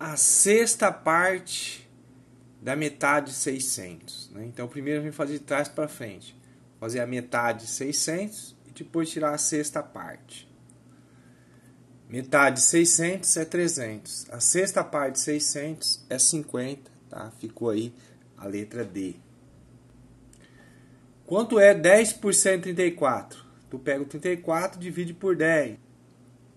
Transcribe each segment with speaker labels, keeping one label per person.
Speaker 1: a sexta parte da metade 600. Né? Então, primeiro a gente fazer de trás para frente. Fazer a metade 600 e depois tirar a sexta parte. Metade 600 é 300. A sexta parte de 600 é 50. Tá? Ficou aí a letra D. Quanto é 10 por 134? Tu pega o 34 divide por 10.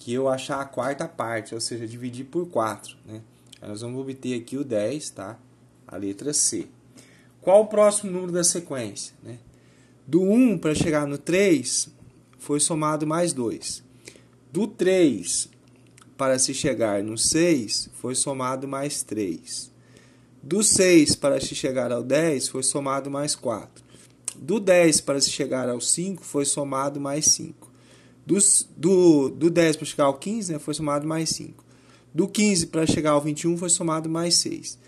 Speaker 1: que eu achar a quarta parte, ou seja, dividir por 4. Né? nós vamos obter aqui o 10, tá? a letra C. Qual o próximo número da sequência? Né? Do 1 para chegar no 3, foi somado mais 2. Do 3 para se chegar no 6, foi somado mais 3. Do 6 para se chegar ao 10, foi somado mais 4. Do 10 para se chegar ao 5, foi somado mais 5. Dos, do, do 10 para chegar ao 15, né, foi somado mais 5. Do 15 para chegar ao 21, foi somado mais 6.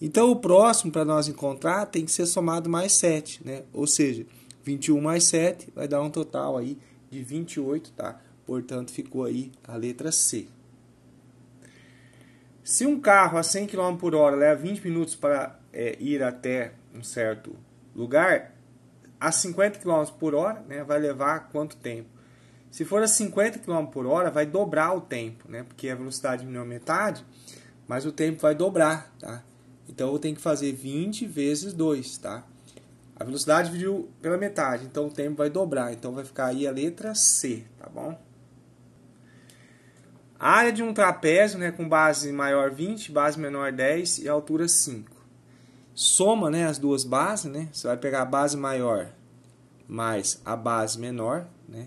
Speaker 1: Então, o próximo para nós encontrar tem que ser somado mais 7, né? Ou seja, 21 mais 7 vai dar um total aí de 28, tá? Portanto, ficou aí a letra C. Se um carro a 100 km por hora leva 20 minutos para é, ir até um certo lugar, a 50 km por hora né, vai levar quanto tempo? Se for a 50 km por hora, vai dobrar o tempo, né? Porque a velocidade diminuiu a é metade, mas o tempo vai dobrar, tá? Então eu tenho que fazer 20 vezes 2, tá? A velocidade dividiu pela metade, então o tempo vai dobrar. Então vai ficar aí a letra C, tá bom? A área de um trapézio, né, com base maior 20, base menor 10 e altura 5. Soma, né, as duas bases, né? Você vai pegar a base maior mais a base menor, né?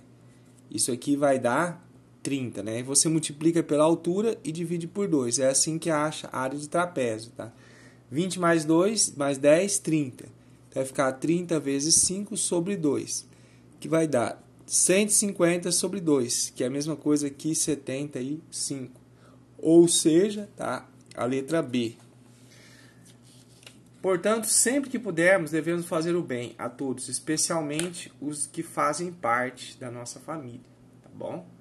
Speaker 1: Isso aqui vai dar 30, né? Você multiplica pela altura e divide por 2. É assim que acha a área de trapézio, tá? 20 mais 2 mais 10, 30. Então, vai ficar 30 vezes 5 sobre 2, que vai dar 150 sobre 2, que é a mesma coisa que 75. Ou seja, tá? A letra B. Portanto, sempre que pudermos, devemos fazer o bem a todos, especialmente os que fazem parte da nossa família, tá bom?